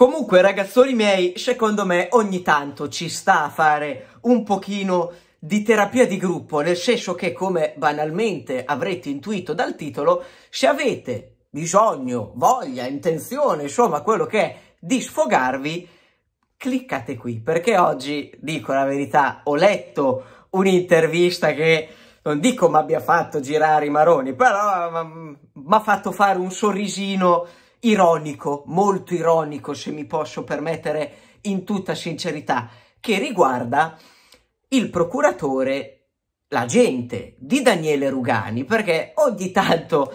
Comunque ragazzoni miei, secondo me ogni tanto ci sta a fare un pochino di terapia di gruppo, nel senso che come banalmente avrete intuito dal titolo, se avete bisogno, voglia, intenzione, insomma quello che è di sfogarvi, cliccate qui, perché oggi, dico la verità, ho letto un'intervista che non dico mi abbia fatto girare i maroni, però mi ha fatto fare un sorrisino ironico, molto ironico se mi posso permettere in tutta sincerità, che riguarda il procuratore, la gente di Daniele Rugani, perché ogni tanto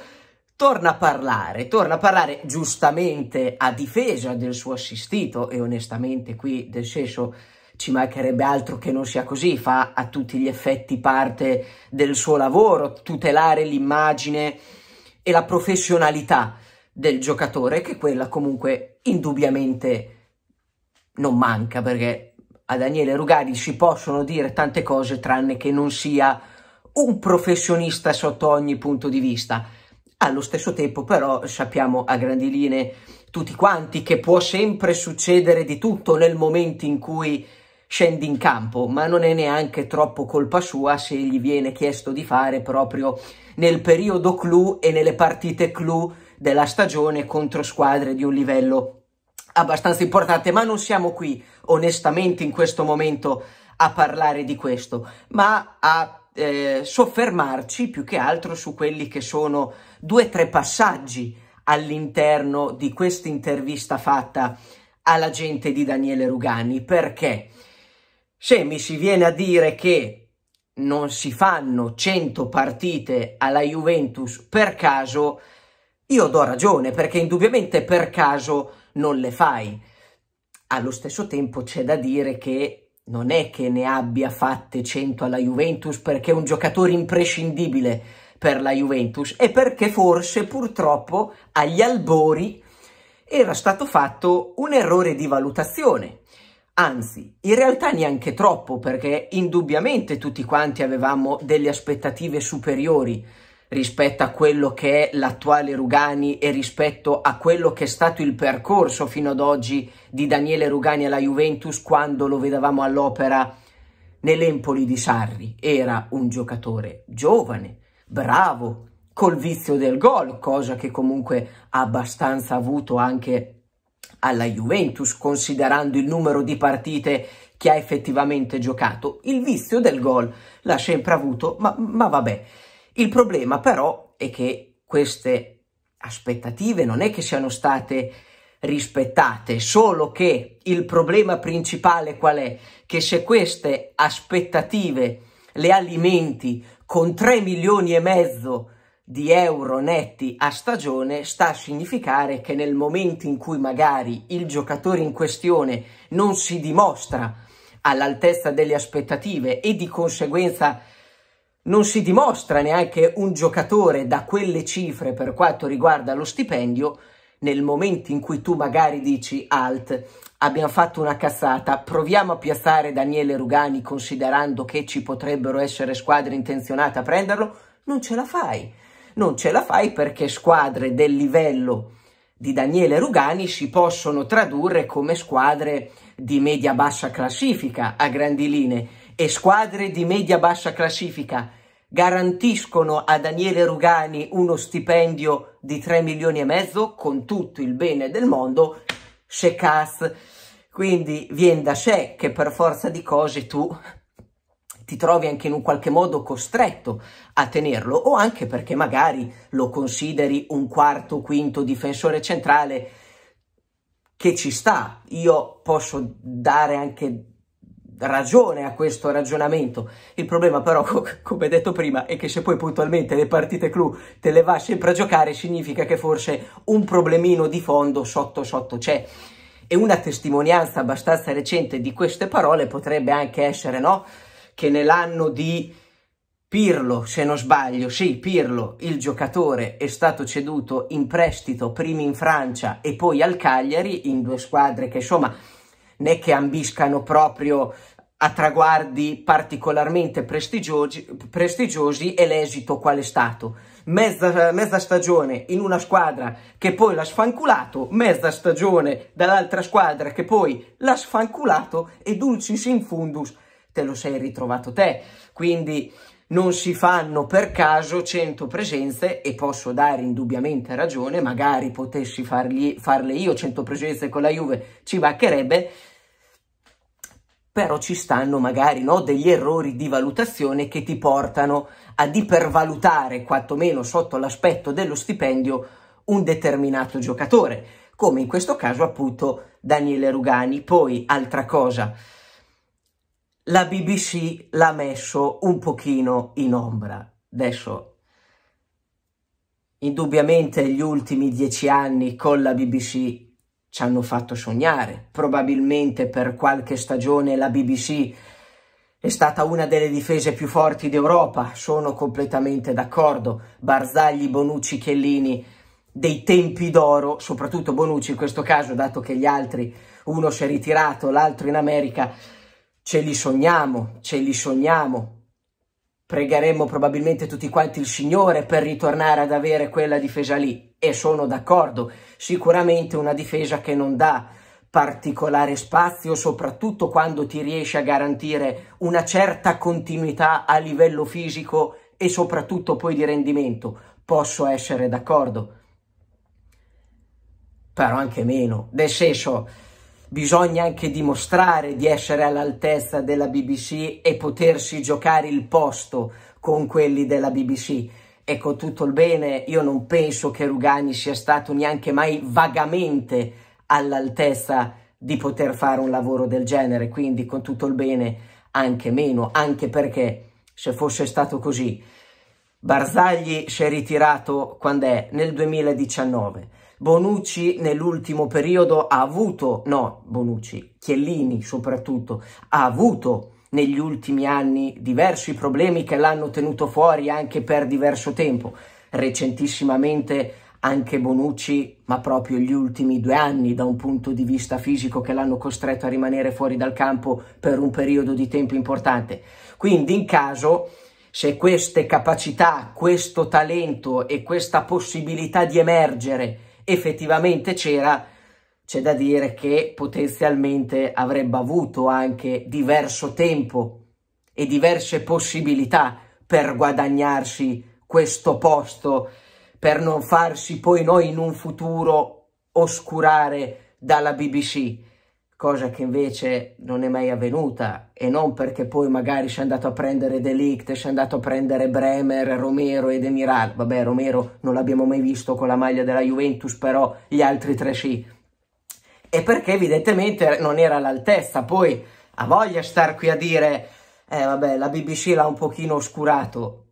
torna a parlare, torna a parlare giustamente a difesa del suo assistito e onestamente qui del senso ci mancherebbe altro che non sia così, fa a tutti gli effetti parte del suo lavoro, tutelare l'immagine e la professionalità del giocatore, che quella comunque indubbiamente non manca, perché a Daniele Rugani si possono dire tante cose tranne che non sia un professionista sotto ogni punto di vista. Allo stesso tempo però sappiamo a grandi linee tutti quanti che può sempre succedere di tutto nel momento in cui scendi in campo, ma non è neanche troppo colpa sua se gli viene chiesto di fare proprio nel periodo clou e nelle partite clou della stagione contro squadre di un livello abbastanza importante, ma non siamo qui onestamente in questo momento a parlare di questo, ma a eh, soffermarci più che altro su quelli che sono due o tre passaggi all'interno di questa intervista fatta alla gente di Daniele Rugani, perché se mi si viene a dire che non si fanno 100 partite alla Juventus per caso, io do ragione perché indubbiamente per caso non le fai. Allo stesso tempo c'è da dire che non è che ne abbia fatte 100 alla Juventus perché è un giocatore imprescindibile per la Juventus e perché forse purtroppo agli albori era stato fatto un errore di valutazione. Anzi, in realtà neanche troppo perché indubbiamente tutti quanti avevamo delle aspettative superiori rispetto a quello che è l'attuale Rugani e rispetto a quello che è stato il percorso fino ad oggi di Daniele Rugani alla Juventus quando lo vedevamo all'opera nell'Empoli di Sarri. Era un giocatore giovane, bravo, col vizio del gol, cosa che comunque ha abbastanza avuto anche alla Juventus, considerando il numero di partite che ha effettivamente giocato. Il vizio del gol l'ha sempre avuto, ma, ma vabbè. Il problema però è che queste aspettative non è che siano state rispettate, solo che il problema principale qual è? Che se queste aspettative le alimenti con 3 milioni e mezzo di euro netti a stagione sta a significare che nel momento in cui magari il giocatore in questione non si dimostra all'altezza delle aspettative e di conseguenza non si dimostra neanche un giocatore da quelle cifre per quanto riguarda lo stipendio, nel momento in cui tu magari dici alt, abbiamo fatto una cazzata proviamo a piazzare Daniele Rugani considerando che ci potrebbero essere squadre intenzionate a prenderlo, non ce la fai. Non ce la fai perché squadre del livello di Daniele Rugani si possono tradurre come squadre di media-bassa classifica a grandi linee e squadre di media-bassa classifica garantiscono a Daniele Rugani uno stipendio di 3 milioni e mezzo con tutto il bene del mondo, se cas. Quindi viene da sé che per forza di cose tu ti trovi anche in un qualche modo costretto a tenerlo o anche perché magari lo consideri un quarto, quinto difensore centrale che ci sta. Io posso dare anche ragione a questo ragionamento. Il problema però, co- come detto prima, è che se poi puntualmente le partite clou te le va sempre a giocare, significa che forse un problemino di fondo sotto sotto c'è. E una testimonianza abbastanza recente di queste parole potrebbe anche essere, no? Che nell'anno di Pirlo, se non sbaglio, sì, Pirlo, il giocatore è stato ceduto in prestito prima in Francia e poi al Cagliari, in due squadre che insomma né che ambiscano proprio a traguardi particolarmente prestigiosi, prestigiosi e l'esito qual è stato. Mezza, mezza, stagione in una squadra che poi l'ha sfanculato, mezza stagione dall'altra squadra che poi l'ha sfanculato e dulcis in fundus te lo sei ritrovato te. Quindi non si fanno per caso 100 presenze e posso dare indubbiamente ragione, magari potessi fargli, farle io 100 presenze con la Juve, ci baccherebbe, però ci stanno magari no, degli errori di valutazione che ti portano ad ipervalutare, quantomeno sotto l'aspetto dello stipendio, un determinato giocatore, come in questo caso appunto Daniele Rugani. Poi, altra cosa, la BBC l'ha messo un pochino in ombra. Adesso, indubbiamente, gli ultimi dieci anni con la BBC ci hanno fatto sognare. Probabilmente per qualche stagione la BBC è stata una delle difese più forti d'Europa, sono completamente d'accordo. Barzagli, Bonucci, Chiellini, dei tempi d'oro, soprattutto Bonucci in questo caso, dato che gli altri, uno si è ritirato, l'altro in America, ce li sogniamo, ce li sogniamo. Pregheremmo probabilmente tutti quanti il Signore per ritornare ad avere quella difesa lì e sono d'accordo, sicuramente una difesa che non dà particolare spazio, soprattutto quando ti riesce a garantire una certa continuità a livello fisico e soprattutto poi di rendimento. Posso essere d'accordo, però anche meno, nel senso bisogna anche dimostrare di essere all'altezza della BBC e potersi giocare il posto con quelli della BBC. Ecco, tutto il bene, io non penso che Rugani sia stato neanche mai vagamente all'altezza di poter fare un lavoro del genere, quindi con tutto il bene anche meno, anche perché se fosse stato così, Barzagli si è ritirato quando è? Nel 2019. Bonucci nell'ultimo periodo ha avuto, no, Bonucci, Chiellini soprattutto, ha avuto negli ultimi anni diversi problemi che l'hanno tenuto fuori anche per diverso tempo. Recentissimamente anche Bonucci, ma proprio gli ultimi due anni da un punto di vista fisico che l'hanno costretto a rimanere fuori dal campo per un periodo di tempo importante. Quindi in caso se queste capacità, questo talento e questa possibilità di emergere effettivamente c'era, c'è da dire che potenzialmente avrebbe avuto anche diverso tempo e diverse possibilità per guadagnarsi questo posto, per non farsi poi noi in un futuro oscurare dalla BBC cosa che invece non è mai avvenuta e non perché poi magari si è andato a prendere Delict, si è andato a prendere Bremer, Romero ed Emiral, vabbè Romero non l'abbiamo mai visto con la maglia della Juventus però gli altri tre sì e perché evidentemente non era all'altezza poi ha voglia star qui a dire eh vabbè la BBC l'ha un pochino oscurato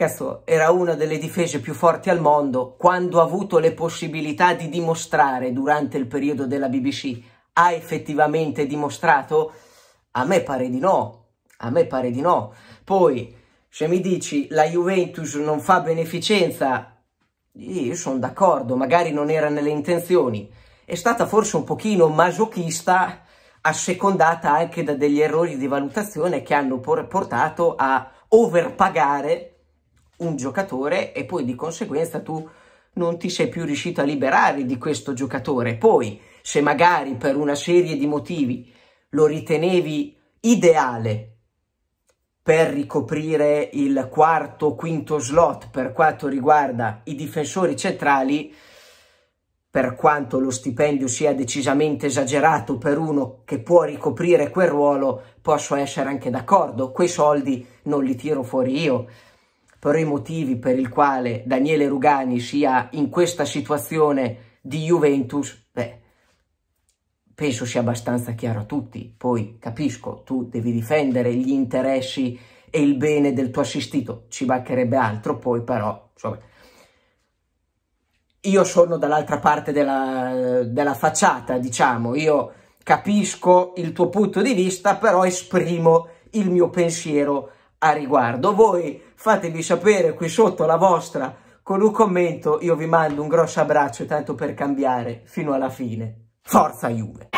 Cazzo, era una delle difese più forti al mondo quando ha avuto le possibilità di dimostrare durante il periodo della BBC. Ha effettivamente dimostrato? A me pare di no. A me pare di no. Poi, se mi dici la Juventus non fa beneficenza, io sono d'accordo, magari non era nelle intenzioni. È stata forse un pochino masochista, assecondata anche da degli errori di valutazione che hanno portato a overpagare un giocatore e poi di conseguenza tu non ti sei più riuscito a liberare di questo giocatore. Poi, se magari per una serie di motivi lo ritenevi ideale per ricoprire il quarto o quinto slot per quanto riguarda i difensori centrali, per quanto lo stipendio sia decisamente esagerato per uno che può ricoprire quel ruolo, posso essere anche d'accordo, quei soldi non li tiro fuori io però i motivi per il quale Daniele Rugani sia in questa situazione di Juventus, beh, penso sia abbastanza chiaro a tutti. Poi capisco, tu devi difendere gli interessi e il bene del tuo assistito, ci mancherebbe altro, poi però, insomma, io sono dall'altra parte della, della facciata, diciamo, io capisco il tuo punto di vista, però esprimo il mio pensiero a riguardo. Voi Fatemi sapere qui sotto la vostra con un commento. Io vi mando un grosso abbraccio, tanto per cambiare, fino alla fine. Forza Juve!